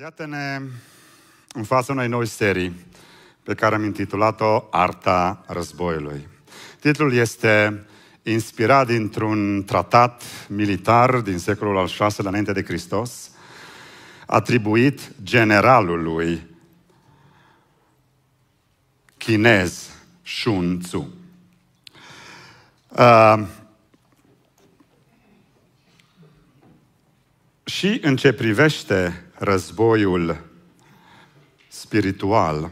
Iată-ne în fața unei noi serii pe care am intitulat-o Arta războiului. Titlul este inspirat dintr-un tratat militar din secolul al VI-lea înainte de Hristos, atribuit generalului chinez Shun Tzu. Uh, și în ce privește războiul spiritual,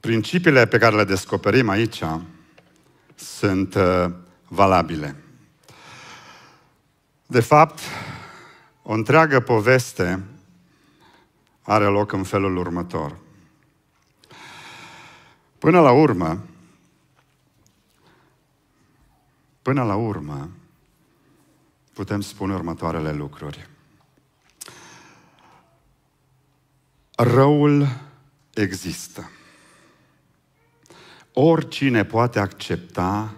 principiile pe care le descoperim aici sunt uh, valabile. De fapt, o întreagă poveste are loc în felul următor. Până la urmă, până la urmă, putem spune următoarele lucruri. Răul există. Oricine poate accepta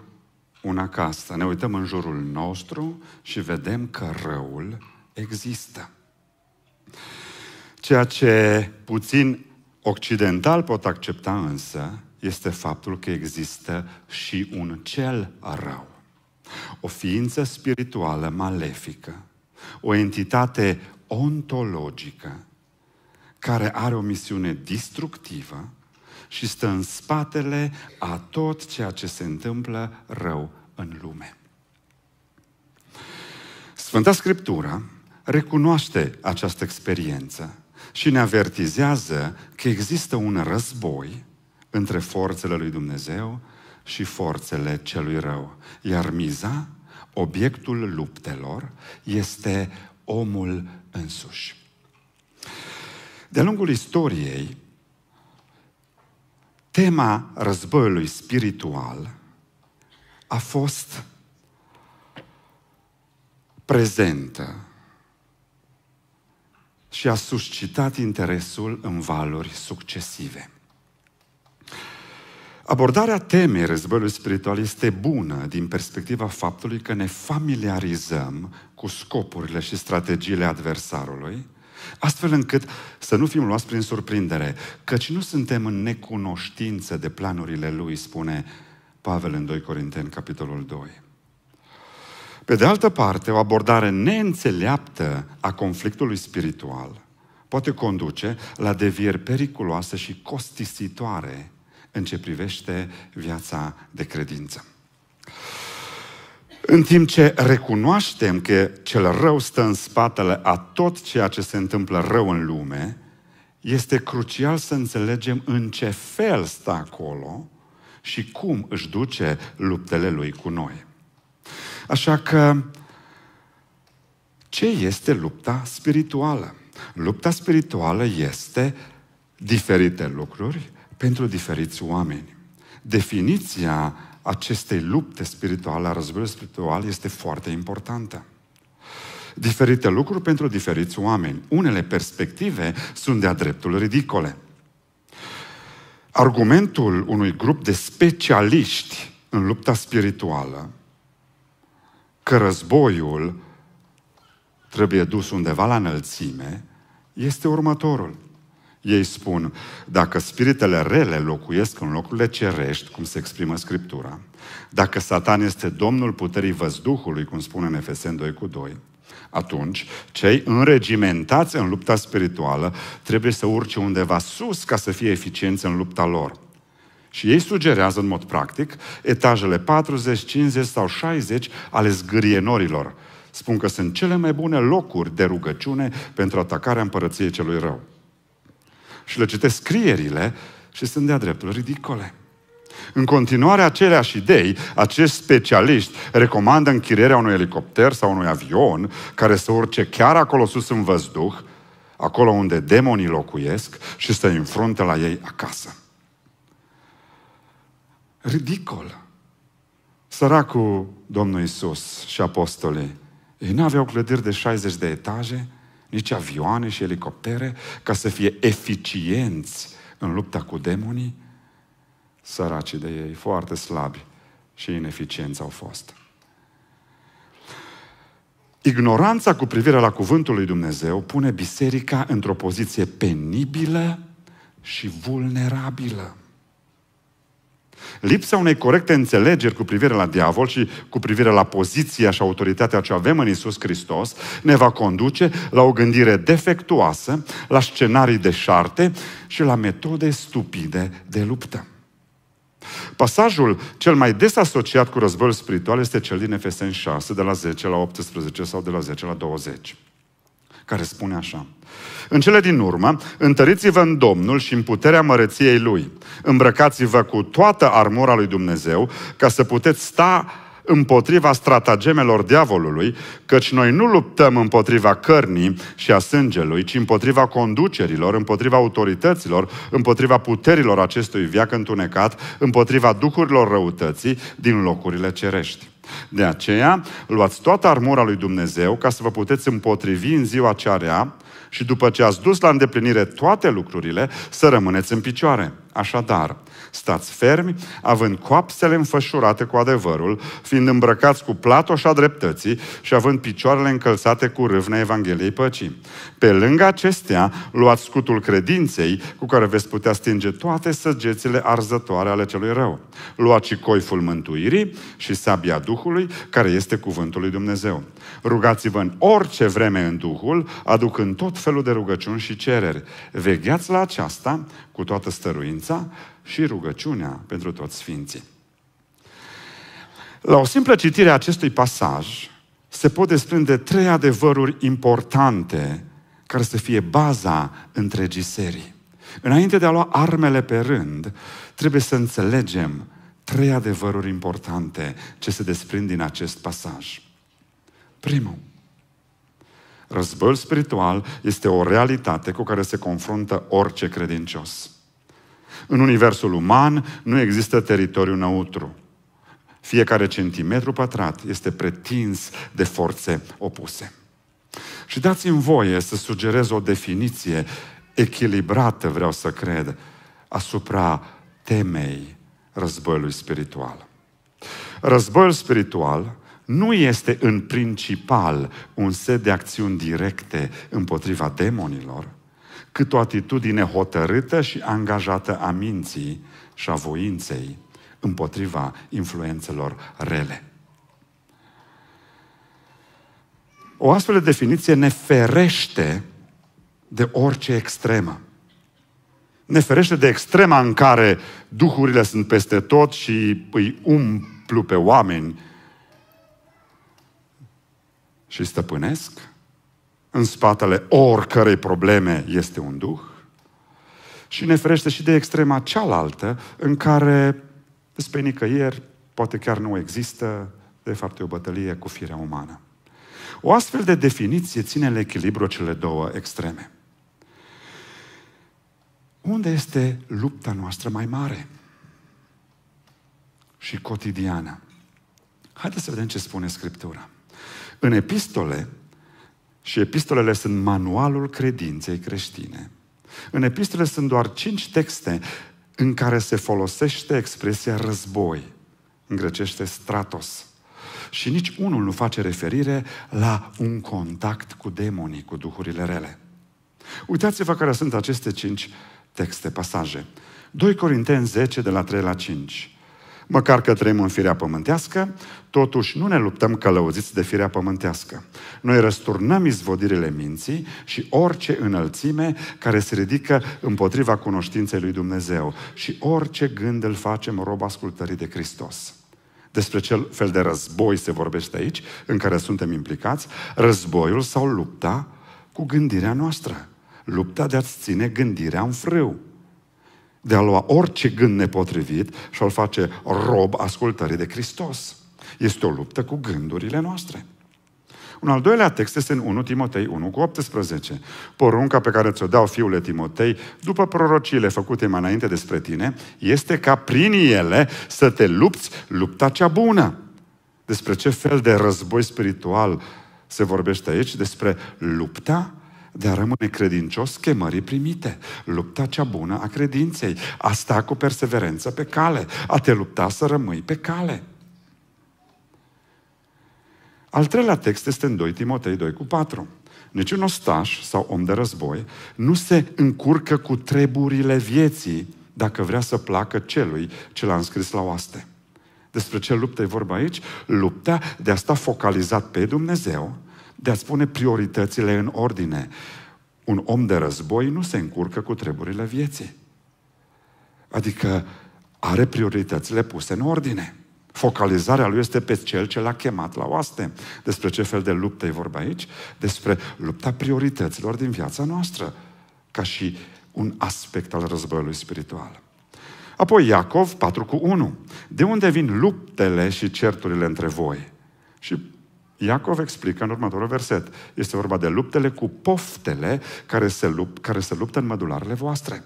una asta. Ne uităm în jurul nostru și vedem că răul există. Ceea ce puțin occidental pot accepta însă este faptul că există și un cel rău. O ființă spirituală malefică, o entitate ontologică care are o misiune distructivă și stă în spatele a tot ceea ce se întâmplă rău în lume. Sfânta Scriptură recunoaște această experiență și ne avertizează că există un război între forțele lui Dumnezeu și forțele celui rău. Iar miza, obiectul luptelor, este omul însuși. De-a lungul istoriei, tema războiului spiritual a fost prezentă și a suscitat interesul în valuri succesive. Abordarea temei războiului spiritual este bună din perspectiva faptului că ne familiarizăm cu scopurile și strategiile adversarului, astfel încât să nu fim luați prin surprindere, căci nu suntem în necunoștință de planurile lui, spune Pavel în 2 Corinteni, capitolul 2. Pe de altă parte, o abordare neînțeleaptă a conflictului spiritual poate conduce la devieri periculoase și costisitoare în ce privește viața de credință. În timp ce recunoaștem că cel rău stă în spatele a tot ceea ce se întâmplă rău în lume, este crucial să înțelegem în ce fel stă acolo și cum își duce luptele lui cu noi. Așa că, ce este lupta spirituală? Lupta spirituală este diferite lucruri pentru diferiți oameni. Definiția acestei lupte spirituale, a războiului spiritual, este foarte importantă. Diferite lucruri pentru diferiți oameni. Unele perspective sunt de-a dreptul ridicole. Argumentul unui grup de specialiști în lupta spirituală că războiul trebuie dus undeva la înălțime este următorul. Ei spun, dacă spiritele rele locuiesc în locurile cerești, cum se exprimă Scriptura, dacă Satan este domnul puterii văzduhului, cum spune în Efesen 2 cu 2, atunci, cei înregimentați în lupta spirituală trebuie să urce undeva sus ca să fie eficienți în lupta lor. Și ei sugerează în mod practic etajele 40, 50 sau 60 ale zgârienorilor. Spun că sunt cele mai bune locuri de rugăciune pentru atacarea împărăției celui rău și le citesc scrierile și sunt de-a dreptul ridicole. În continuare, aceleași idei, acești specialiști recomandă închirierea unui elicopter sau unui avion care să urce chiar acolo sus în văzduh, acolo unde demonii locuiesc și să înfrunte la ei acasă. Ridicol. Săracul Domnul Isus și apostolii, ei nu aveau clădiri de 60 de etaje, nici avioane și elicoptere, ca să fie eficienți în lupta cu demonii, săraci de ei, foarte slabi și ineficienți au fost. Ignoranța cu privire la cuvântul lui Dumnezeu pune biserica într-o poziție penibilă și vulnerabilă. Lipsa unei corecte înțelegeri cu privire la diavol și cu privire la poziția și autoritatea ce avem în Isus Hristos ne va conduce la o gândire defectuoasă, la scenarii deșarte și la metode stupide de luptă. Pasajul cel mai des asociat cu războiul spiritual este cel din Efeseni 6, de la 10 la 18 sau de la 10 la 20 care spune așa. În cele din urmă, întăriți-vă în Domnul și în puterea măreției Lui. Îmbrăcați-vă cu toată armura Lui Dumnezeu ca să puteți sta împotriva stratagemelor diavolului, căci noi nu luptăm împotriva cărnii și a sângelui, ci împotriva conducerilor, împotriva autorităților, împotriva puterilor acestui viac întunecat, împotriva ducurilor răutății din locurile cerești. De aceea, luați toată armura lui Dumnezeu ca să vă puteți împotrivi în ziua cea rea și după ce ați dus la îndeplinire toate lucrurile, să rămâneți în picioare. Așadar, Stați fermi, având coapsele înfășurate cu adevărul, fiind îmbrăcați cu platoșa dreptății și având picioarele încălțate cu râvna Evangheliei păcii. Pe lângă acestea, luați scutul credinței cu care veți putea stinge toate săgețile arzătoare ale celui rău. Luați și coiful mântuirii și sabia Duhului, care este cuvântul lui Dumnezeu. Rugați-vă în orice vreme în Duhul, aducând tot felul de rugăciuni și cereri. Vegheați la aceasta cu toată stăruința, și rugăciunea pentru toți sfinții. La o simplă citire a acestui pasaj se pot desprinde trei adevăruri importante care să fie baza întregii serii. Înainte de a lua armele pe rând, trebuie să înțelegem trei adevăruri importante ce se desprind din acest pasaj. Primul, războiul spiritual este o realitate cu care se confruntă orice credincios. În universul uman nu există teritoriu neutru. Fiecare centimetru pătrat este pretins de forțe opuse. Și dați-mi voie să sugerez o definiție echilibrată, vreau să cred, asupra temei războiului spiritual. Războiul spiritual nu este în principal un set de acțiuni directe împotriva demonilor, cât o atitudine hotărâtă și angajată a minții și a voinței împotriva influențelor rele. O astfel de definiție ne ferește de orice extremă. Ne ferește de extrema în care duhurile sunt peste tot și îi umplu pe oameni și stăpânesc în spatele oricărei probleme este un duh și ne ferește și de extrema cealaltă în care despre nicăieri poate chiar nu există, de fapt e o bătălie cu firea umană. O astfel de definiție ține la echilibru cele două extreme. Unde este lupta noastră mai mare și cotidiană? Haideți să vedem ce spune Scriptura. În epistole, și epistolele sunt manualul credinței creștine. În epistole sunt doar cinci texte în care se folosește expresia război, în grecește stratos. Și nici unul nu face referire la un contact cu demonii, cu duhurile rele. Uitați-vă care sunt aceste cinci texte, pasaje. 2 Corinteni 10, de la 3 la 5. Măcar că trăim în firea pământească, totuși nu ne luptăm călăuziți de firea pământească. Noi răsturnăm izvodirile minții și orice înălțime care se ridică împotriva cunoștinței lui Dumnezeu și orice gând îl facem rob ascultării de Hristos. Despre cel fel de război se vorbește aici, în care suntem implicați, războiul sau lupta cu gândirea noastră. Lupta de a-ți ține gândirea în frâu de a lua orice gând nepotrivit și a-l face rob ascultării de Hristos. Este o luptă cu gândurile noastre. Un al doilea text este în 1 Timotei 1 cu 18. Porunca pe care ți-o dau fiule Timotei, după prorociile făcute mai înainte despre tine, este ca prin ele să te lupți lupta cea bună. Despre ce fel de război spiritual se vorbește aici? Despre lupta de a rămâne credincios chemării primite. Lupta cea bună a credinței, a sta cu perseverență pe cale, a te lupta să rămâi pe cale. Al treilea text este în 2 Timotei 2 cu 4. Niciun ostaș sau om de război nu se încurcă cu treburile vieții dacă vrea să placă celui ce l-a înscris la oaste. Despre ce luptă e vorba aici? Lupta de a sta focalizat pe Dumnezeu, de a spune prioritățile în ordine. Un om de război nu se încurcă cu treburile vieții. Adică are prioritățile puse în ordine. Focalizarea lui este pe cel ce l-a chemat la oaste. Despre ce fel de luptă e vorba aici? Despre lupta priorităților din viața noastră, ca și un aspect al războiului spiritual. Apoi Iacov 4 cu 1. De unde vin luptele și certurile între voi? Și Iacov explică în următorul verset. Este vorba de luptele cu poftele care se, lupt, care se luptă în mădularele voastre.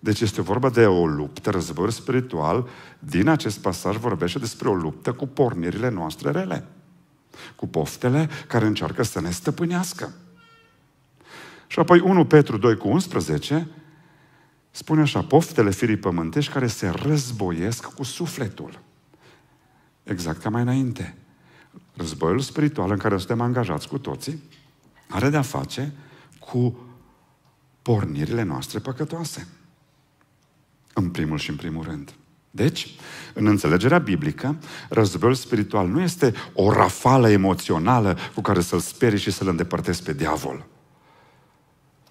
Deci este vorba de o luptă, război spiritual. Din acest pasaj vorbește despre o luptă cu pornirile noastre rele. Cu poftele care încearcă să ne stăpânească. Și apoi 1 Petru 2 cu 11 spune așa, poftele firii pământești care se războiesc cu sufletul. Exact ca mai înainte. Războiul spiritual în care suntem angajați cu toții are de-a face cu pornirile noastre păcătoase. În primul și în primul rând. Deci, în înțelegerea biblică, războiul spiritual nu este o rafală emoțională cu care să-l speri și să-l îndepărtezi pe diavol.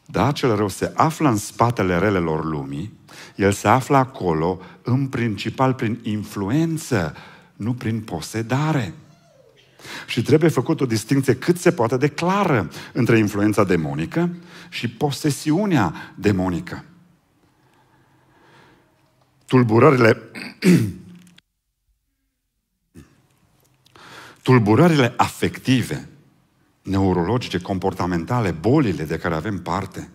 Da, cel rău se află în spatele relelor lumii, el se află acolo în principal prin influență, nu prin posedare. Și trebuie făcut o distinție cât se poate de clară între influența demonică și posesiunea demonică. Tulburările tulburările afective, neurologice, comportamentale, bolile de care avem parte,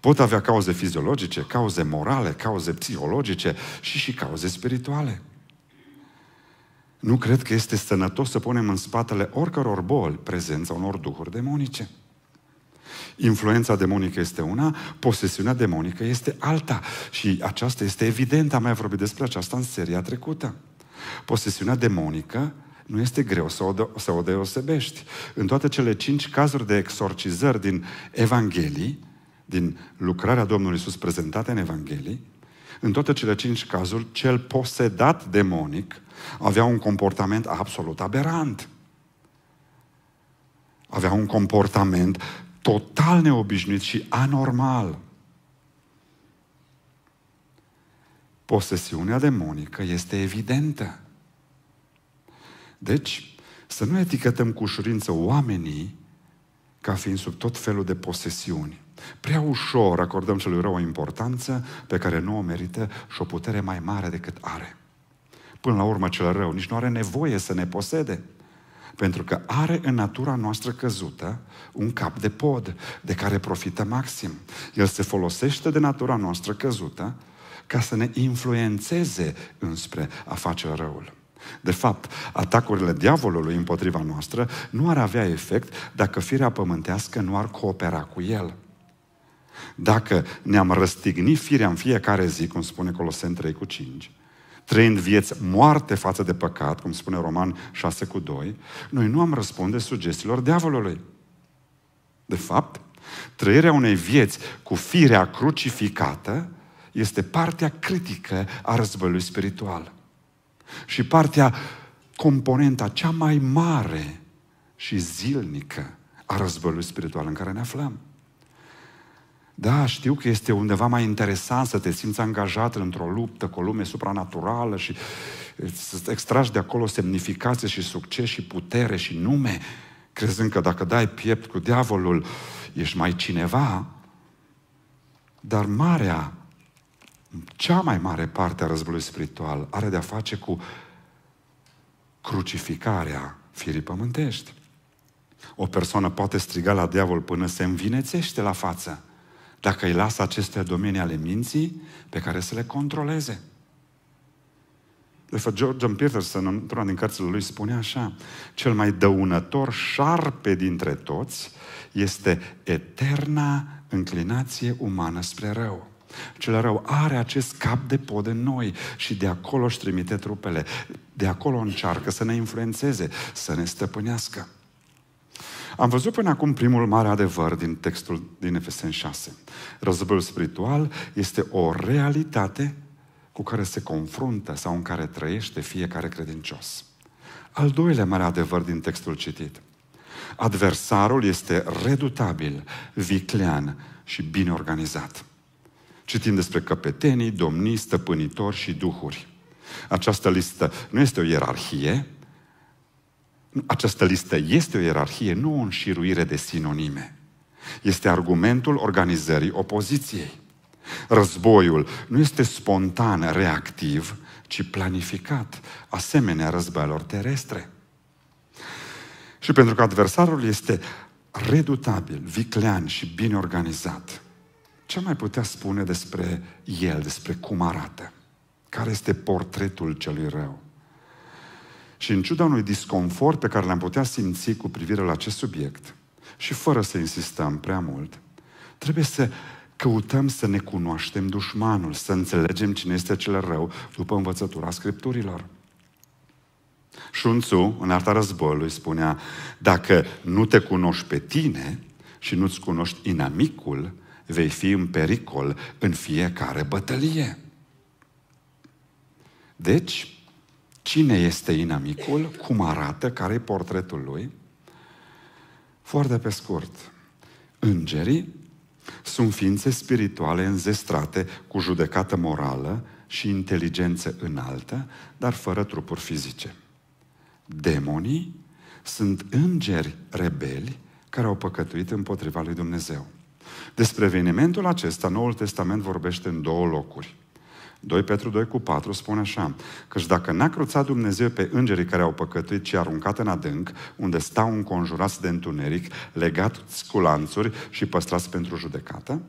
pot avea cauze fiziologice, cauze morale, cauze psihologice și și cauze spirituale. Nu cred că este sănătos să punem în spatele oricăror boli prezența unor duhuri demonice. Influența demonică este una, posesiunea demonică este alta. Și aceasta este evidentă, am mai vorbit despre aceasta în seria trecută. Posesiunea demonică nu este greu să o, de- să o deosebești. În toate cele cinci cazuri de exorcizări din Evanghelii, din lucrarea Domnului Iisus prezentată în Evanghelii, în toate cele cinci cazuri, cel posedat demonic avea un comportament absolut aberant. avea un comportament total neobișnuit și anormal. Posesiunea demonică este evidentă. Deci, să nu etichetăm cu ușurință oamenii ca fiind sub tot felul de posesiuni. Prea ușor acordăm celui rău o importanță pe care nu o merită și o putere mai mare decât are până la urmă cel rău, nici nu are nevoie să ne posede. Pentru că are în natura noastră căzută un cap de pod de care profită maxim. El se folosește de natura noastră căzută ca să ne influențeze înspre a face răul. De fapt, atacurile diavolului împotriva noastră nu ar avea efect dacă firea pământească nu ar coopera cu el. Dacă ne-am răstigni firea în fiecare zi, cum spune Colosen 3 cu 5, trăind vieți moarte față de păcat, cum spune Roman 6 cu 2, noi nu am răspunde sugestiilor diavolului. De fapt, trăirea unei vieți cu firea crucificată este partea critică a războiului spiritual. Și partea, componenta cea mai mare și zilnică a războiului spiritual în care ne aflăm. Da, știu că este undeva mai interesant să te simți angajat într-o luptă cu o lume supranaturală și să extragi de acolo semnificație și succes și putere și nume, crezând că dacă dai piept cu diavolul, ești mai cineva. Dar marea, cea mai mare parte a războiului spiritual are de-a face cu crucificarea firii pământești. O persoană poate striga la diavol până se învinețește la față dacă îi lasă aceste domenii ale minții pe care să le controleze. De fapt, George Peterson, într-una din cărțile lui, spune așa, cel mai dăunător șarpe dintre toți este eterna înclinație umană spre rău. Cel rău are acest cap de pod în noi și de acolo își trimite trupele. De acolo încearcă să ne influențeze, să ne stăpânească. Am văzut până acum primul mare adevăr din textul din Efesen 6. Războiul spiritual este o realitate cu care se confruntă sau în care trăiește fiecare credincios. Al doilea mare adevăr din textul citit. Adversarul este redutabil, viclean și bine organizat. Citim despre căpetenii, domnii, stăpânitori și duhuri. Această listă nu este o ierarhie, această listă este o ierarhie, nu o înșiruire de sinonime. Este argumentul organizării opoziției. Războiul nu este spontan, reactiv, ci planificat, asemenea războiilor terestre. Și pentru că adversarul este redutabil, viclean și bine organizat, ce mai putea spune despre el, despre cum arată? Care este portretul celui rău? Și în ciuda unui disconfort pe care l-am putea simți cu privire la acest subiect, și fără să insistăm prea mult, trebuie să căutăm să ne cunoaștem dușmanul, să înțelegem cine este cel rău după învățătura Scripturilor. Șunțu, în arta războiului, spunea, dacă nu te cunoști pe tine și nu-ți cunoști inamicul, vei fi în pericol în fiecare bătălie. Deci, cine este inamicul, cum arată, care e portretul lui. Foarte pe scurt, îngerii sunt ființe spirituale înzestrate cu judecată morală și inteligență înaltă, dar fără trupuri fizice. Demonii sunt îngeri rebeli care au păcătuit împotriva lui Dumnezeu. Despre evenimentul acesta, Noul Testament vorbește în două locuri – 2 Petru 2 cu 4 spune așa, căci dacă n-a cruțat Dumnezeu pe îngerii care au păcătuit, ci aruncat în adânc, unde stau înconjurați de întuneric, legați cu lanțuri și păstrați pentru judecată,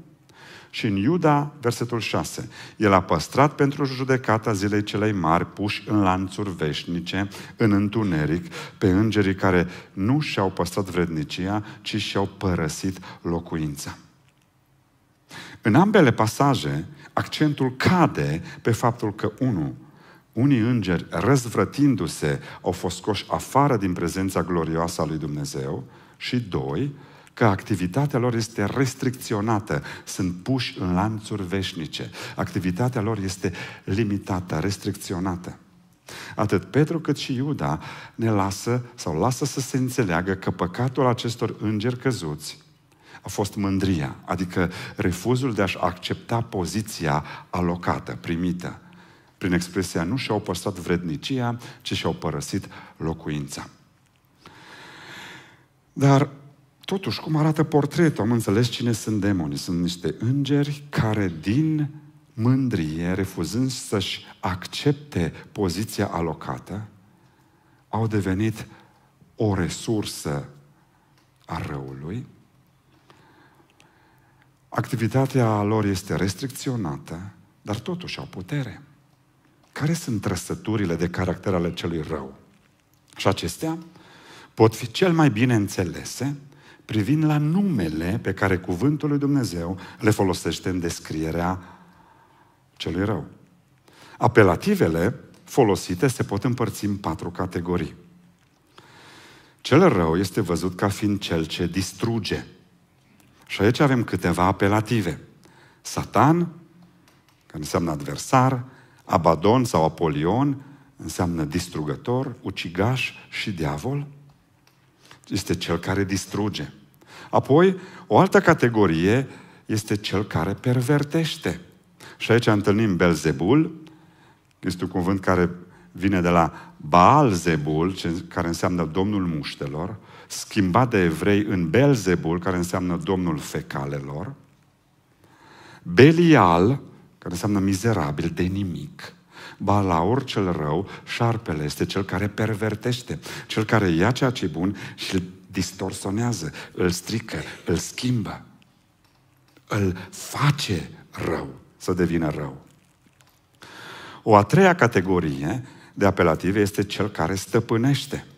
și în Iuda, versetul 6, el a păstrat pentru judecata zilei celei mari, puși în lanțuri veșnice, în întuneric, pe îngerii care nu și-au păstrat vrednicia, ci și-au părăsit locuința. În ambele pasaje, accentul cade pe faptul că, unu, unii îngeri, răzvrătindu-se, au fost scoși afară din prezența glorioasă a lui Dumnezeu și, doi, că activitatea lor este restricționată, sunt puși în lanțuri veșnice. Activitatea lor este limitată, restricționată. Atât Petru cât și Iuda ne lasă sau lasă să se înțeleagă că păcatul acestor îngeri căzuți a fost mândria, adică refuzul de a-și accepta poziția alocată, primită. Prin expresia nu și-au păstrat vrednicia, ci și-au părăsit locuința. Dar Totuși, cum arată portretul? Am înțeles cine sunt demonii. Sunt niște îngeri care din mândrie, refuzând să-și accepte poziția alocată, au devenit o resursă a răului Activitatea lor este restricționată, dar totuși au putere. Care sunt trăsăturile de caracter ale celui rău? Și acestea pot fi cel mai bine înțelese privind la numele pe care cuvântul lui Dumnezeu le folosește în descrierea celui rău. Apelativele folosite se pot împărți în patru categorii. Cel rău este văzut ca fiind cel ce distruge, și aici avem câteva apelative. Satan, care înseamnă adversar, Abadon sau Apolion, înseamnă distrugător, ucigaș și diavol. Este cel care distruge. Apoi, o altă categorie este cel care pervertește. Și aici întâlnim Belzebul, este un cuvânt care vine de la Baalzebul, care înseamnă domnul muștelor, schimbat de evrei în Belzebul, care înseamnă domnul fecalelor, Belial, care înseamnă mizerabil de nimic, Balaur cel rău, șarpele este cel care pervertește, cel care ia ceea ce bun și îl distorsionează, îl strică, îl schimbă, îl face rău, să devină rău. O a treia categorie de apelative este cel care stăpânește –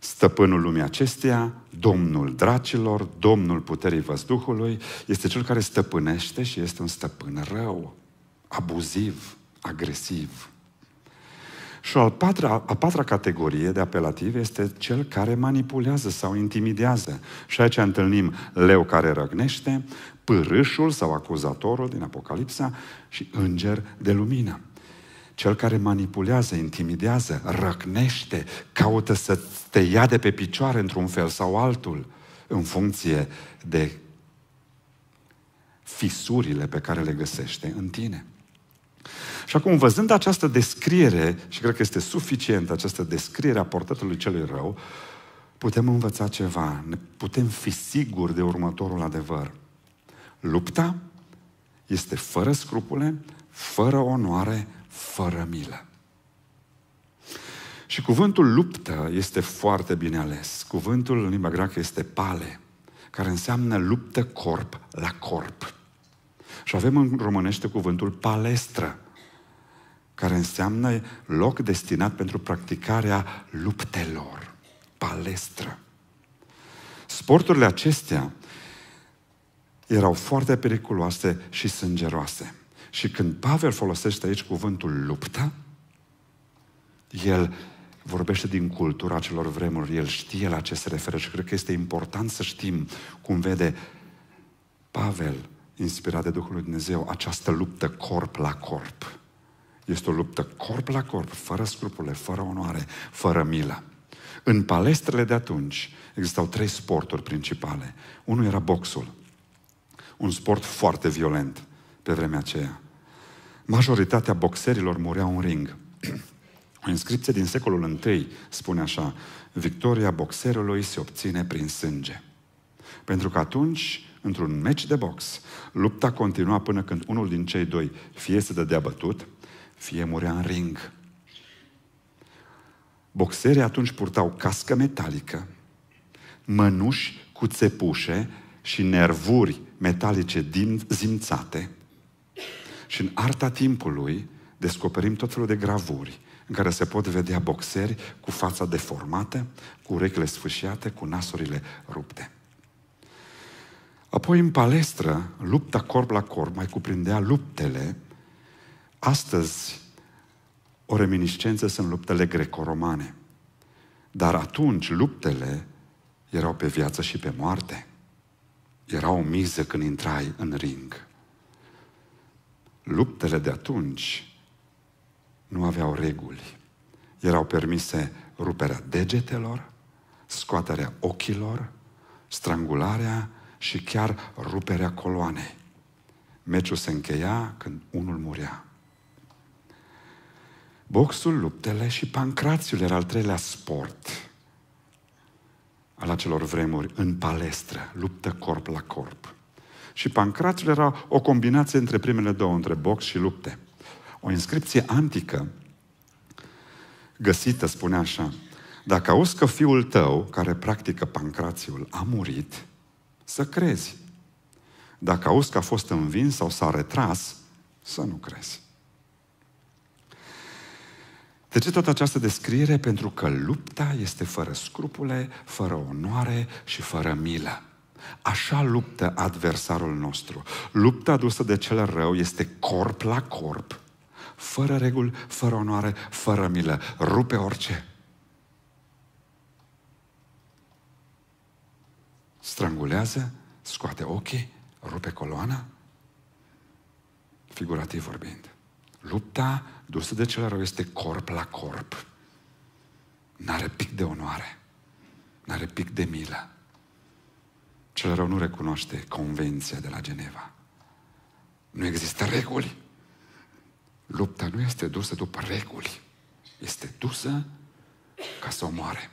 stăpânul lumii acesteia, domnul dracilor, domnul puterii văzduhului, este cel care stăpânește și este un stăpân rău, abuziv, agresiv. Și a al patra, a patra categorie de apelativ este cel care manipulează sau intimidează. Și aici întâlnim leu care răgnește, pârâșul sau acuzatorul din Apocalipsa și înger de lumină. Cel care manipulează, intimidează, răcnește, caută să te ia de pe picioare într-un fel sau altul, în funcție de fisurile pe care le găsește în tine. Și acum, văzând această descriere, și cred că este suficient această descriere a portretului celui rău, putem învăța ceva, ne putem fi siguri de următorul adevăr. Lupta este fără scrupule, fără onoare, fără milă. Și cuvântul luptă este foarte bine ales. Cuvântul în limba greacă este pale, care înseamnă luptă corp la corp. Și avem în românește cuvântul palestră, care înseamnă loc destinat pentru practicarea luptelor. Palestră. Sporturile acestea erau foarte periculoase și sângeroase. Și când Pavel folosește aici cuvântul luptă, el vorbește din cultura celor vremuri, el știe la ce se referă și cred că este important să știm cum vede Pavel, inspirat de Duhul lui Dumnezeu, această luptă corp la corp. Este o luptă corp la corp, fără scrupule, fără onoare, fără milă. În palestrele de atunci existau trei sporturi principale. Unul era boxul, un sport foarte violent pe vremea aceea. Majoritatea boxerilor mureau în ring. O inscripție din secolul I spune așa, victoria boxerului se obține prin sânge. Pentru că atunci, într-un meci de box, lupta continua până când unul din cei doi fie se dădea bătut, fie murea în ring. Boxerii atunci purtau cască metalică, mănuși cu țepușe și nervuri metalice din zimțate – și în arta timpului descoperim tot felul de gravuri în care se pot vedea boxeri cu fața deformată, cu urechile sfâșiate, cu nasurile rupte. Apoi în palestră, lupta corp la corp mai cuprindea luptele. Astăzi, o reminiscență sunt luptele greco-romane. Dar atunci luptele erau pe viață și pe moarte. Era o miză când intrai în ring luptele de atunci nu aveau reguli. Erau permise ruperea degetelor, scoaterea ochilor, strangularea și chiar ruperea coloanei. Meciul se încheia când unul murea. Boxul, luptele și pancrațiul era al treilea sport al acelor vremuri în palestră, luptă corp la corp. Și pancratul era o combinație între primele două, între box și lupte. O inscripție antică găsită spune așa, dacă auzi că fiul tău, care practică pancrațiul, a murit, să crezi. Dacă auzi că a fost învins sau s-a retras, să nu crezi. De ce toată această descriere? Pentru că lupta este fără scrupule, fără onoare și fără milă. Așa luptă adversarul nostru. Lupta adusă de cel rău este corp la corp, fără reguli, fără onoare, fără milă. Rupe orice. Strangulează, scoate ochii, rupe coloana, figurativ vorbind. Lupta dusă de cel rău este corp la corp. N-are pic de onoare. N-are pic de milă. Cel rău nu recunoaște convenția de la Geneva. Nu există reguli. Lupta nu este dusă după reguli. Este dusă ca să omoare.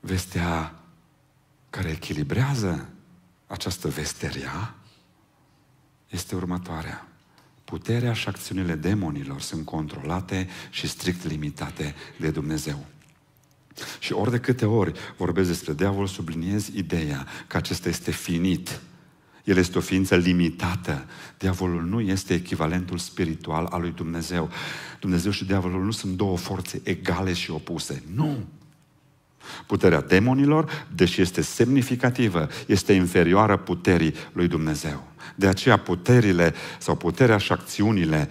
Vestea care echilibrează această vesteria este următoarea. Puterea și acțiunile demonilor sunt controlate și strict limitate de Dumnezeu. Și ori de câte ori vorbesc despre diavol, subliniez ideea că acesta este finit. El este o ființă limitată. Diavolul nu este echivalentul spiritual al lui Dumnezeu. Dumnezeu și diavolul nu sunt două forțe egale și opuse. Nu! Puterea demonilor, deși este semnificativă, este inferioară puterii lui Dumnezeu. De aceea puterile sau puterea și acțiunile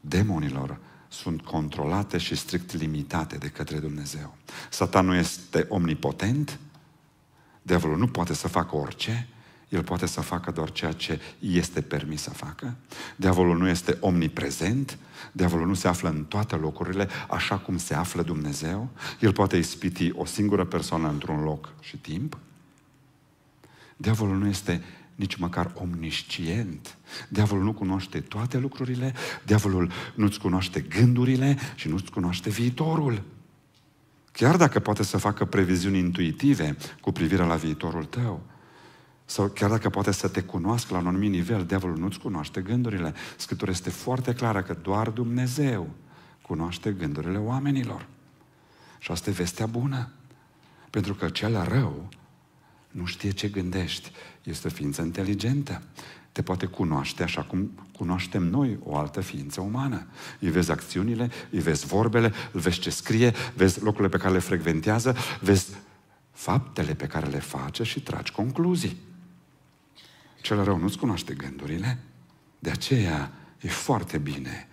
demonilor sunt controlate și strict limitate de către Dumnezeu. Satan nu este omnipotent, diavolul nu poate să facă orice, el poate să facă doar ceea ce este permis să facă. Diavolul nu este omniprezent, diavolul nu se află în toate locurile așa cum se află Dumnezeu. El poate ispiti o singură persoană într-un loc și timp. Diavolul nu este nici măcar omniscient. Diavolul nu cunoaște toate lucrurile, diavolul nu-ți cunoaște gândurile și nu-ți cunoaște viitorul. Chiar dacă poate să facă previziuni intuitive cu privire la viitorul tău, sau chiar dacă poate să te cunoască la un anumit nivel, diavolul nu-ți cunoaște gândurile. Scriptura este foarte clară că doar Dumnezeu cunoaște gândurile oamenilor. Și asta e vestea bună. Pentru că cel rău nu știe ce gândești este o ființă inteligentă. Te poate cunoaște așa cum cunoaștem noi o altă ființă umană. Îi vezi acțiunile, îi vezi vorbele, îl vezi ce scrie, vezi locurile pe care le frecventează, vezi faptele pe care le face și tragi concluzii. Cel rău nu-ți cunoaște gândurile. De aceea e foarte bine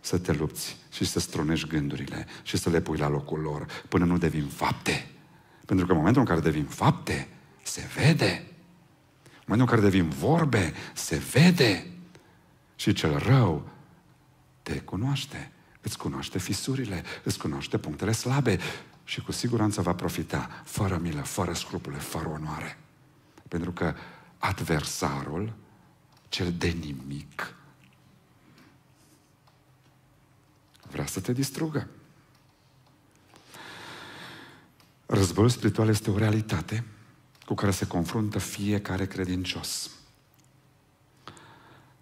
să te lupți și să strunești gândurile și să le pui la locul lor până nu devin fapte. Pentru că în momentul în care devin fapte, se vede momentul în care devin vorbe, se vede și cel rău te cunoaște. Îți cunoaște fisurile, îți cunoaște punctele slabe și cu siguranță va profita fără milă, fără scrupule, fără onoare. Pentru că adversarul, cel de nimic, vrea să te distrugă. Războiul spiritual este o realitate cu care se confruntă fiecare credincios.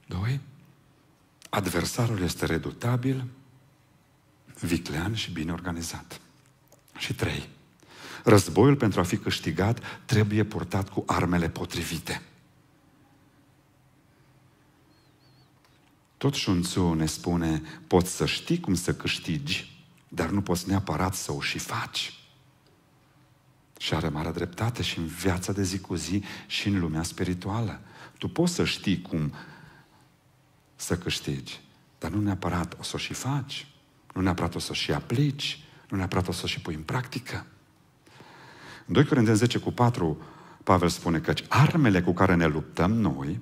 Doi, adversarul este redutabil, viclean și bine organizat. Și trei, războiul pentru a fi câștigat trebuie purtat cu armele potrivite. Tot Sun ne spune, poți să știi cum să câștigi, dar nu poți neapărat să o și faci. Și are mare dreptate și în viața de zi cu zi și în lumea spirituală. Tu poți să știi cum să câștigi, dar nu neapărat o să o și faci, nu neapărat o să o și aplici, nu neapărat o să o și pui în practică. În 2 Corinteni 10 cu 4, Pavel spune că armele cu care ne luptăm noi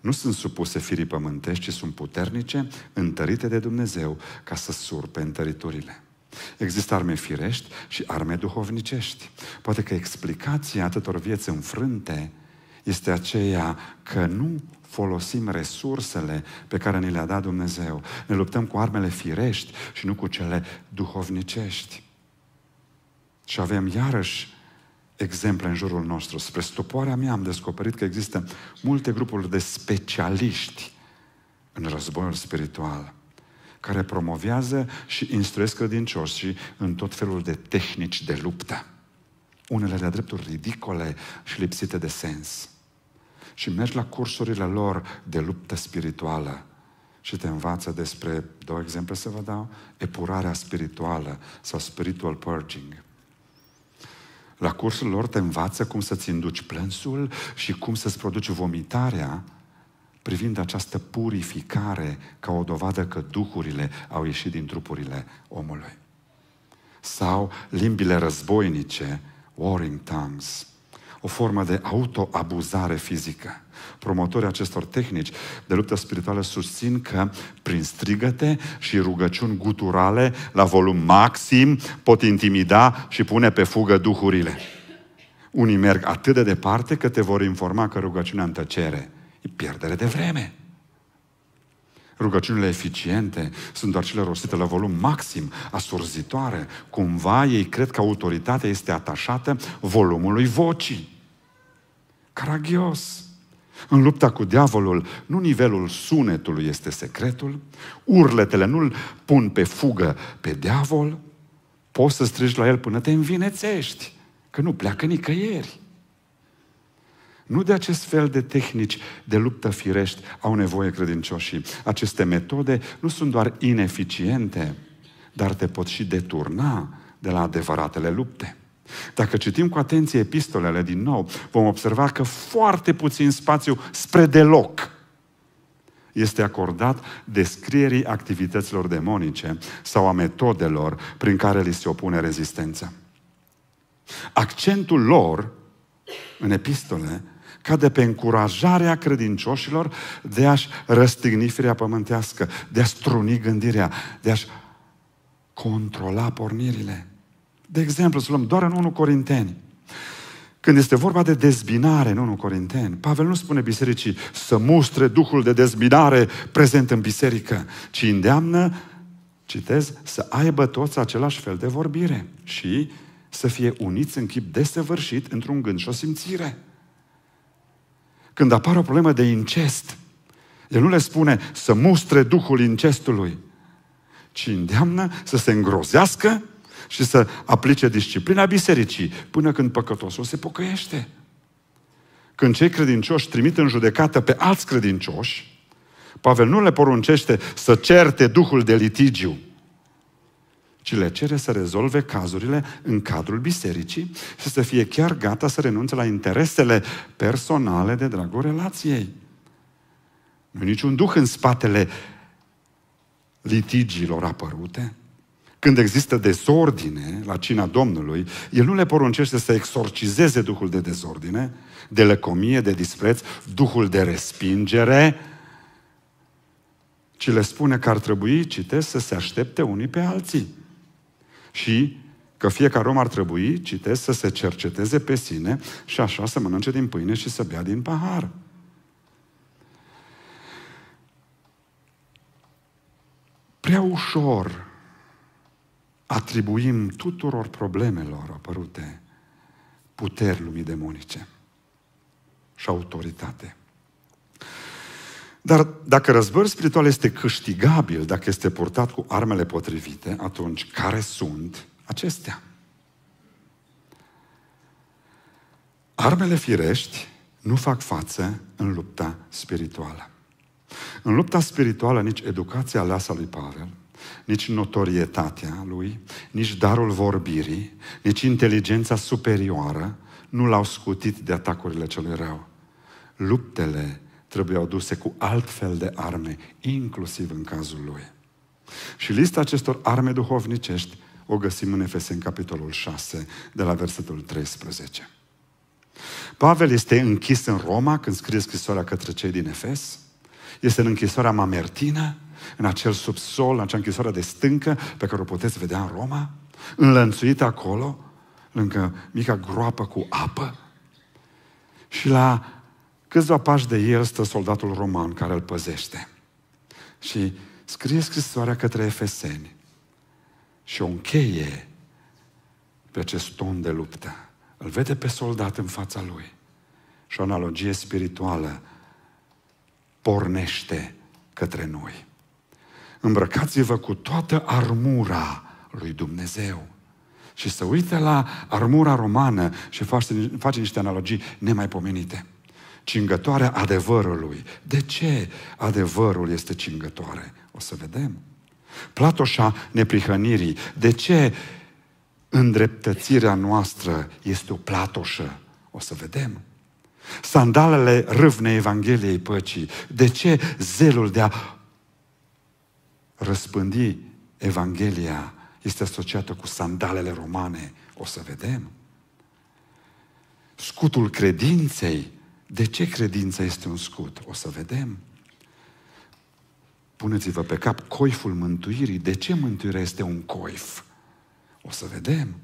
nu sunt supuse firii pământești, ci sunt puternice, întărite de Dumnezeu ca să surpe întăriturile. Există arme firești și arme duhovnicești. Poate că explicația atâtor vieți înfrânte este aceea că nu folosim resursele pe care ni le-a dat Dumnezeu. Ne luptăm cu armele firești și nu cu cele duhovnicești. Și avem iarăși exemple în jurul nostru. Spre stupoarea mea am descoperit că există multe grupuri de specialiști în războiul spiritual care promovează și instruiesc credincioșii în tot felul de tehnici de luptă. Unele de-a dreptul ridicole și lipsite de sens. Și mergi la cursurile lor de luptă spirituală și te învață despre, două exemple să vă dau, epurarea spirituală sau spiritual purging. La cursul lor te învață cum să-ți induci plânsul și cum să-ți produci vomitarea privind această purificare ca o dovadă că duhurile au ieșit din trupurile omului. Sau limbile războinice, warring tongues, o formă de autoabuzare fizică. Promotorii acestor tehnici de luptă spirituală susțin că prin strigăte și rugăciuni guturale la volum maxim pot intimida și pune pe fugă duhurile. Unii merg atât de departe că te vor informa că rugăciunea în tăcere E pierdere de vreme. Rugăciunile eficiente sunt doar cele rostite la volum maxim, asurzitoare. Cumva ei cred că autoritatea este atașată volumului vocii. Caragios. În lupta cu diavolul, nu nivelul sunetului este secretul, urletele nu-l pun pe fugă pe diavol, poți să strigi la el până te învinețești, că nu pleacă nicăieri. Nu de acest fel de tehnici de luptă firești au nevoie credincioșii. Aceste metode nu sunt doar ineficiente, dar te pot și deturna de la adevăratele lupte. Dacă citim cu atenție epistolele din nou, vom observa că foarte puțin spațiu spre deloc este acordat descrierii activităților demonice sau a metodelor prin care li se opune rezistența. Accentul lor în epistole cade pe încurajarea credincioșilor de a-și răstigni firea pământească, de a struni gândirea, de a-și controla pornirile. De exemplu, să luăm doar în 1 Corinteni. Când este vorba de dezbinare în 1 Corinteni, Pavel nu spune bisericii să mustre duhul de dezbinare prezent în biserică, ci îndeamnă, citez, să aibă toți același fel de vorbire și să fie uniți în chip desăvârșit într-un gând și o simțire. Când apare o problemă de incest, el nu le spune să mustre duhul incestului, ci îndeamnă să se îngrozească și să aplice disciplina bisericii până când păcătosul se pocăiește. Când cei credincioși trimit în judecată pe alți credincioși, Pavel nu le poruncește să certe duhul de litigiu, ci le cere să rezolve cazurile în cadrul bisericii și să fie chiar gata să renunțe la interesele personale de dragul relației. Nu niciun duh în spatele litigiilor apărute. Când există desordine la cina Domnului, El nu le poruncește să exorcizeze duhul de dezordine, de lăcomie, de dispreț, duhul de respingere, ci le spune că ar trebui, citesc, să se aștepte unii pe alții și că fiecare om ar trebui, citesc, să se cerceteze pe sine și așa să mănânce din pâine și să bea din pahar. Prea ușor atribuim tuturor problemelor apărute puteri lumii demonice și autoritate. Dar dacă războiul spiritual este câștigabil, dacă este purtat cu armele potrivite, atunci care sunt acestea? Armele firești nu fac față în lupta spirituală. În lupta spirituală nici educația lasă lui Pavel, nici notorietatea lui, nici darul vorbirii, nici inteligența superioară nu l-au scutit de atacurile celui rău. Luptele trebuiau duse cu alt fel de arme, inclusiv în cazul lui. Și lista acestor arme duhovnicești o găsim în în capitolul 6, de la versetul 13. Pavel este închis în Roma când scrie scrisoarea către cei din Efes. Este în închisoarea Mamertină, în acel subsol, în acea închisoare de stâncă pe care o puteți vedea în Roma, înlănțuit acolo, lângă mica groapă cu apă. Și la Câțiva pași de el stă soldatul roman care îl păzește. Și scrie scrisoarea către Efeseni și o încheie pe acest ton de luptă. Îl vede pe soldat în fața lui. Și o analogie spirituală pornește către noi. Îmbrăcați-vă cu toată armura lui Dumnezeu. Și să uite la armura romană și face, face niște analogii nemaipomenite cingătoarea adevărului. De ce adevărul este cingătoare? O să vedem. Platoșa neprihănirii. De ce îndreptățirea noastră este o platoșă? O să vedem. Sandalele râvne Evangheliei păcii. De ce zelul de a răspândi Evanghelia este asociată cu sandalele romane? O să vedem. Scutul credinței de ce credința este un scut? O să vedem. Puneți-vă pe cap coiful mântuirii. De ce mântuirea este un coif? O să vedem.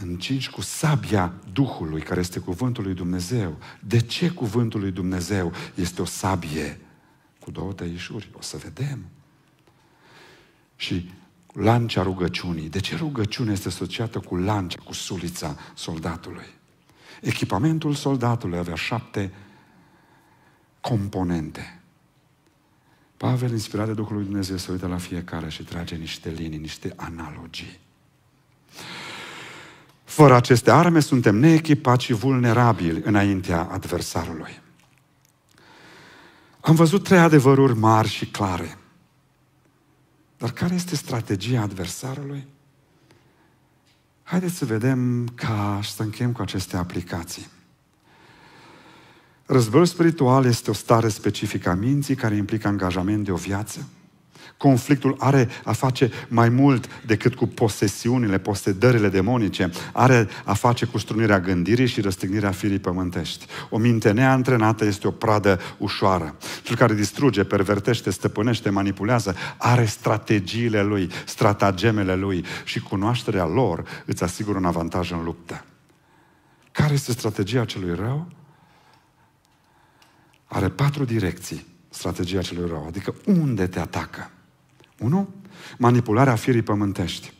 Încingi cu sabia Duhului, care este cuvântul lui Dumnezeu. De ce cuvântul lui Dumnezeu este o sabie cu două tăișuri? O să vedem. Și lancea rugăciunii. De ce rugăciunea este asociată cu lancea, cu sulița soldatului? Echipamentul soldatului avea șapte componente. Pavel, inspirat de Duhul lui Dumnezeu, se uită la fiecare și trage niște linii, niște analogii. Fără aceste arme suntem neechipați și vulnerabili înaintea adversarului. Am văzut trei adevăruri mari și clare. Dar care este strategia adversarului? Haideți să vedem ca și să încheiem cu aceste aplicații. Războiul spiritual este o stare specifică a minții care implică angajament de o viață, Conflictul are a face mai mult decât cu posesiunile, posedările demonice. Are a face cu strunirea gândirii și răstignirea firii pământești. O minte neantrenată este o pradă ușoară. Cel care distruge, pervertește, stăpânește, manipulează, are strategiile lui, stratagemele lui și cunoașterea lor îți asigură un avantaj în luptă. Care este strategia celui rău? Are patru direcții strategia celui rău, adică unde te atacă. 1. Manipularea firii pământești.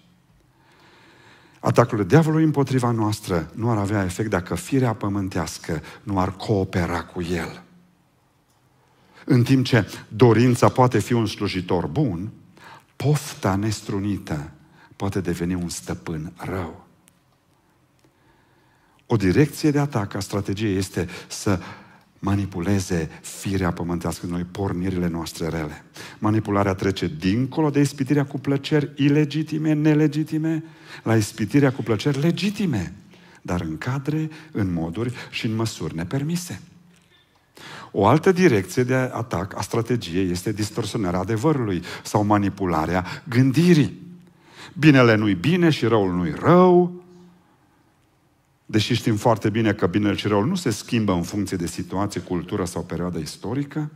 Atacurile diavolului împotriva noastră nu ar avea efect dacă firea pământească nu ar coopera cu el. În timp ce dorința poate fi un slujitor bun, pofta nestrunită poate deveni un stăpân rău. O direcție de atac a strategiei este să manipuleze firea pământească noi, pornirile noastre rele. Manipularea trece dincolo de ispitirea cu plăceri ilegitime, nelegitime, la ispitirea cu plăceri legitime, dar în cadre, în moduri și în măsuri nepermise. O altă direcție de atac a strategiei este distorsionarea adevărului sau manipularea gândirii. Binele nu-i bine și răul nu-i rău, deși știm foarte bine că binele și răul nu se schimbă în funcție de situație, cultură sau perioadă istorică,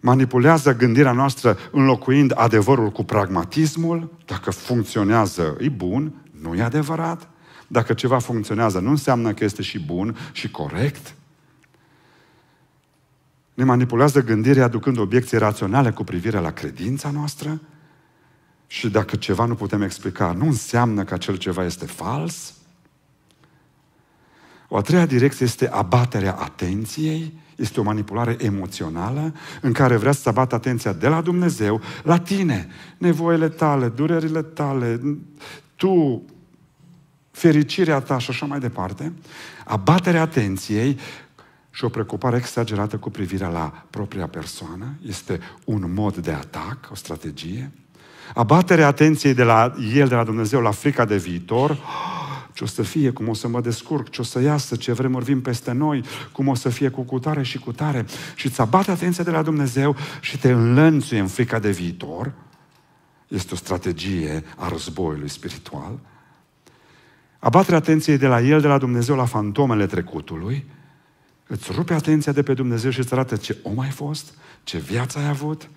manipulează gândirea noastră înlocuind adevărul cu pragmatismul, dacă funcționează, e bun, nu e adevărat, dacă ceva funcționează, nu înseamnă că este și bun și corect. Ne manipulează gândirea aducând obiecții raționale cu privire la credința noastră și dacă ceva nu putem explica, nu înseamnă că acel ceva este fals. O a treia direcție este abaterea atenției, este o manipulare emoțională în care vrea să abată atenția de la Dumnezeu la tine, nevoile tale, durerile tale, tu, fericirea ta și așa mai departe. Abaterea atenției și o preocupare exagerată cu privirea la propria persoană este un mod de atac, o strategie. Abaterea atenției de la el, de la Dumnezeu, la frica de viitor. Oh, ce o să fie, cum o să mă descurc, ce o să iasă, ce vremuri vin peste noi, cum o să fie cu cutare și cutare. Și îți abate atenția de la Dumnezeu și te înlănțuie în frica de viitor. Este o strategie a războiului spiritual. Abaterea atenției de la El, de la Dumnezeu, la fantomele trecutului, îți rupe atenția de pe Dumnezeu și îți arată ce om ai fost, ce viață ai avut,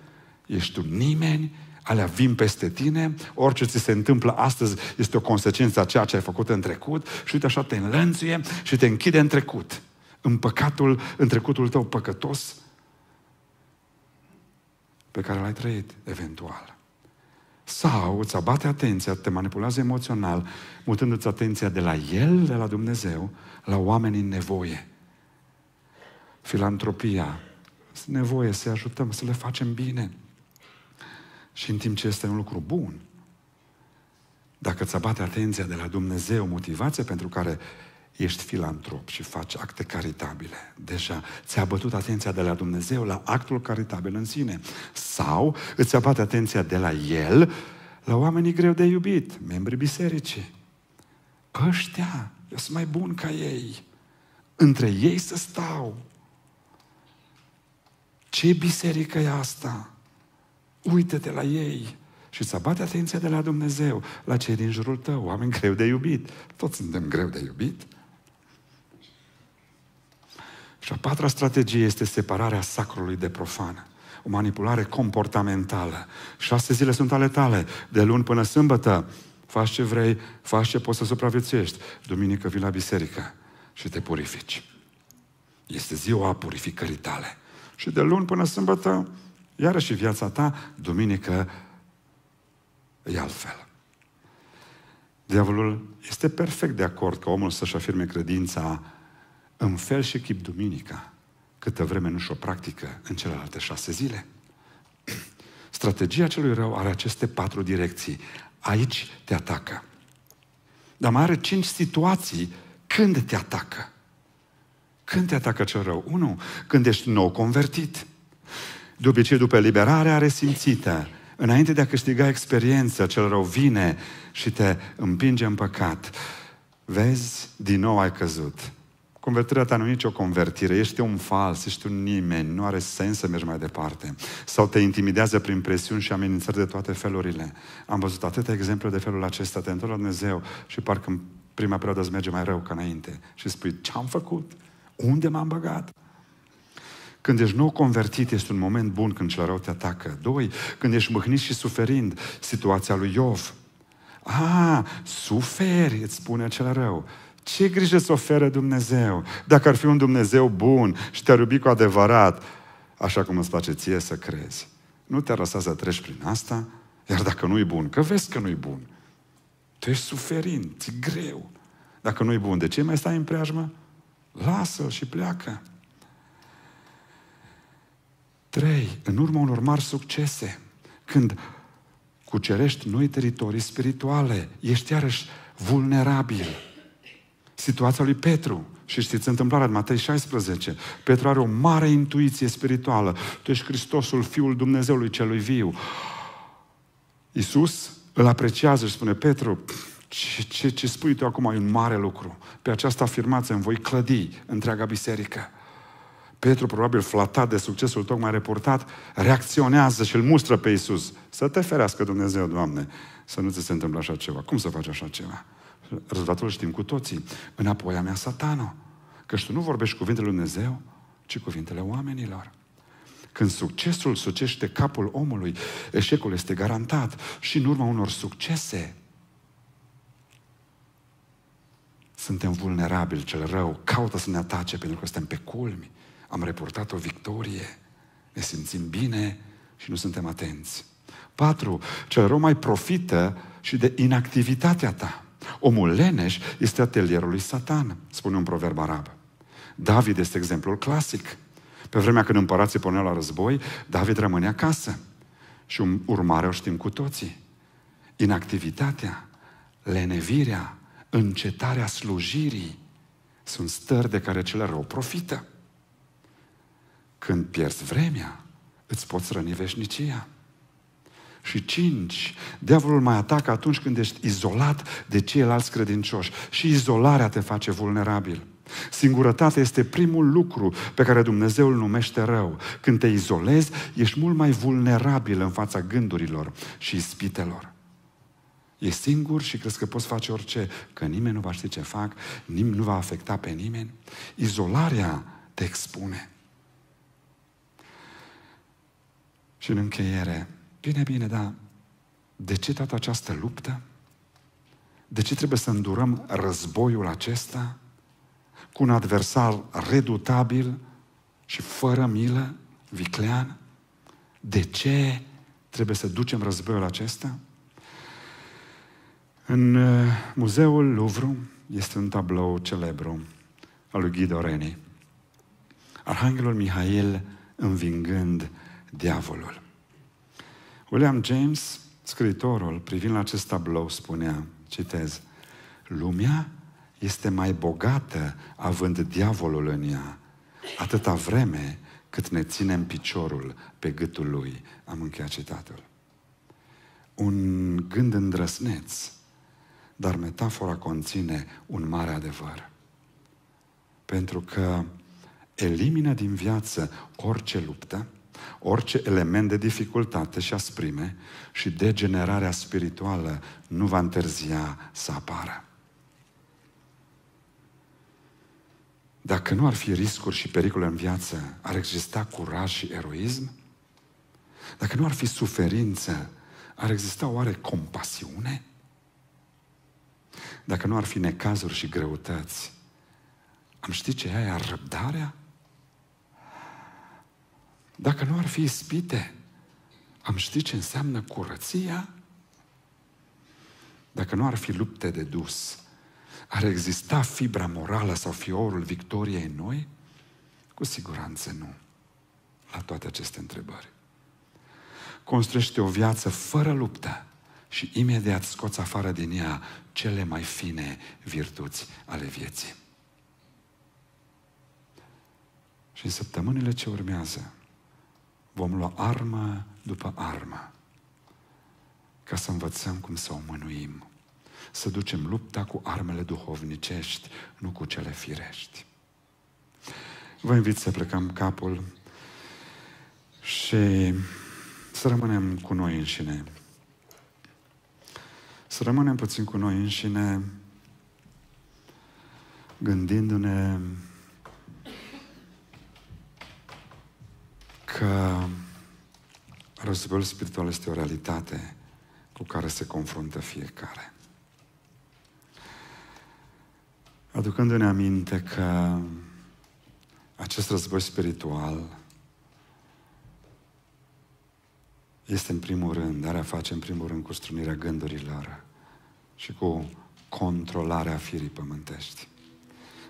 ești tu nimeni, alea vin peste tine, orice ți se întâmplă astăzi este o consecință a ceea ce ai făcut în trecut și uite așa te înlănțuie și te închide în trecut, în păcatul, în trecutul tău păcătos pe care l-ai trăit eventual. Sau îți abate atenția, te manipulează emoțional, mutându-ți atenția de la El, de la Dumnezeu, la oamenii în nevoie. Filantropia. Nevoie să ajutăm, să le facem bine. Și în timp ce este un lucru bun, dacă îți abate atenția de la Dumnezeu, motivația pentru care ești filantrop și faci acte caritabile. Deja ți-a bătut atenția de la Dumnezeu la actul caritabil în sine. Sau îți abate atenția de la El la oamenii greu de iubit, membrii bisericii. Ăștia, eu sunt mai bun ca ei. Între ei să stau. Ce biserică e asta? Uită-te la ei și să bate atenția de la Dumnezeu, la cei din jurul tău, oameni greu de iubit. Toți suntem greu de iubit. Și a patra strategie este separarea sacrului de profană. O manipulare comportamentală. Șase zile sunt ale tale, de luni până sâmbătă. Faci ce vrei, faci ce poți să supraviețuiești. Duminică vii la biserică și te purifici. Este ziua purificării tale. Și de luni până sâmbătă Iarăși viața ta, duminică, e altfel. Diavolul este perfect de acord că omul să-și afirme credința în fel și chip duminica, câtă vreme nu și-o practică în celelalte șase zile. Strategia celui rău are aceste patru direcții. Aici te atacă. Dar mai are cinci situații când te atacă. Când te atacă cel rău? Unu, când ești nou convertit. De obicei, după eliberarea resimțită, înainte de a câștiga experiență, cel rău vine și te împinge în păcat. Vezi, din nou ai căzut. Convertirea ta nu e nicio convertire, ești un fals, ești un nimeni, nu are sens să mergi mai departe. Sau te intimidează prin presiuni și amenințări de toate felurile. Am văzut atâtea exemple de felul acesta, te întorci la Dumnezeu și parcă în prima perioadă îți merge mai rău ca înainte. Și spui, ce-am făcut? Unde m-am băgat? Când ești nou convertit, este un moment bun când cel rău te atacă. Doi, când ești mâhnit și suferind, situația lui Iov. A, ah, suferi, îți spune cel rău. Ce grijă să oferă Dumnezeu? Dacă ar fi un Dumnezeu bun și te-ar iubi cu adevărat, așa cum îți place ție să crezi, nu te-ar lăsa să treci prin asta? Iar dacă nu-i bun, că vezi că nu-i bun, tu ești suferind, ți greu. Dacă nu-i bun, de ce mai stai în preajmă? Lasă-l și pleacă. Trei, în urma unor mari succese, când cucerești noi teritorii spirituale, ești iarăși vulnerabil. Situația lui Petru, și știți întâmplarea în Matei 16. Petru are o mare intuiție spirituală. Tu ești Hristosul, Fiul Dumnezeului Celui Viu. Iisus îl apreciază și spune, Petru, ce, ce, ce spui tu acum e un mare lucru. Pe această afirmație îmi voi clădi întreaga biserică. Petru, probabil flatat de succesul tocmai reportat, reacționează și îl mustră pe Isus. Să te ferească Dumnezeu, Doamne, să nu ți se întâmple așa ceva. Cum să faci așa ceva? Rezultatul îl știm cu toții. Înapoi a mea satano. Că tu nu vorbești cuvintele lui Dumnezeu, ci cuvintele oamenilor. Când succesul sucește capul omului, eșecul este garantat și în urma unor succese suntem vulnerabili, cel rău caută să ne atace pentru că suntem pe culmi am reportat o victorie, ne simțim bine și nu suntem atenți. 4. Cel rău mai profită și de inactivitatea ta. Omul leneș este atelierul lui Satan, spune un proverb arab. David este exemplul clasic. Pe vremea când împărații puneau la război, David rămâne acasă. Și urmare, o știm cu toții. Inactivitatea, lenevirea, încetarea slujirii sunt stări de care cel rău profită. Când pierzi vremea, îți poți răni veșnicia. Și cinci, diavolul mai atacă atunci când ești izolat de ceilalți credincioși. Și izolarea te face vulnerabil. Singurătatea este primul lucru pe care Dumnezeu îl numește rău. Când te izolezi, ești mult mai vulnerabil în fața gândurilor și ispitelor. E singur și crezi că poți face orice, că nimeni nu va ști ce fac, nimeni nu va afecta pe nimeni. Izolarea te expune. Și în încheiere, bine, bine, da. de ce toată această luptă? De ce trebuie să îndurăm războiul acesta cu un adversar redutabil și fără milă, viclean? De ce trebuie să ducem războiul acesta? În uh, muzeul Louvre este un tablou celebru al lui Ghidoreni. Reni. Arhanghelul Mihail învingând diavolul. William James, scriitorul, privind la acest tablou, spunea, citez, Lumea este mai bogată având diavolul în ea, atâta vreme cât ne ținem piciorul pe gâtul lui. Am încheiat citatul. Un gând îndrăsneț, dar metafora conține un mare adevăr. Pentru că elimină din viață orice luptă, orice element de dificultate și asprime și degenerarea spirituală nu va întârzia să apară. Dacă nu ar fi riscuri și pericole în viață, ar exista curaj și eroism? Dacă nu ar fi suferință, ar exista oare compasiune? Dacă nu ar fi necazuri și greutăți, am ști ce e aia răbdarea? Dacă nu ar fi ispite, am ști ce înseamnă curăția? Dacă nu ar fi lupte de dus, ar exista fibra morală sau fiorul victoriei în noi? Cu siguranță nu. La toate aceste întrebări. Construiește o viață fără luptă și imediat scoți afară din ea cele mai fine virtuți ale vieții. Și în săptămânile ce urmează, vom lua armă după armă ca să învățăm cum să o mânuim, să ducem lupta cu armele duhovnicești, nu cu cele firești. Vă invit să plecăm capul și să rămânem cu noi înșine. Să rămânem puțin cu noi înșine, gândindu-ne că războiul spiritual este o realitate cu care se confruntă fiecare. Aducându-ne aminte că acest război spiritual este în primul rând, are a face în primul rând cu strunirea gândurilor și cu controlarea firii pământești.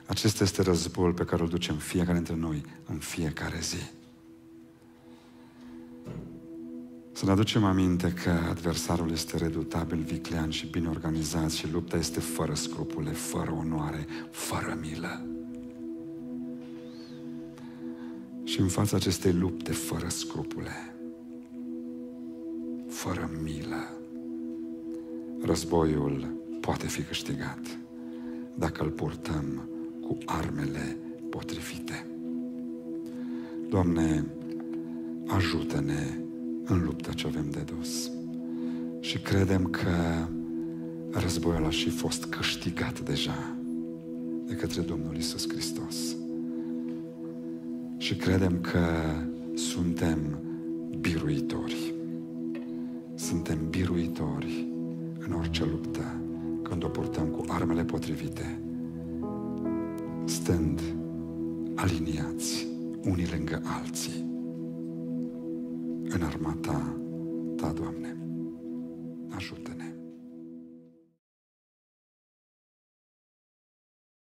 Acesta este războiul pe care îl ducem fiecare dintre noi în fiecare zi. Să ne aducem aminte că adversarul este redutabil, viclean și bine organizat și lupta este fără scrupule, fără onoare, fără milă. Și în fața acestei lupte fără scrupule, fără milă, războiul poate fi câștigat dacă îl purtăm cu armele potrivite. Doamne, ajută-ne în lupta ce avem de dus. Și credem că războiul a și fost câștigat deja de către Domnul Isus Hristos. Și credem că suntem biruitori. Suntem biruitori în orice luptă când o purtăm cu armele potrivite, stând aliniați unii lângă alții în armata Ta, Doamne. Ajută!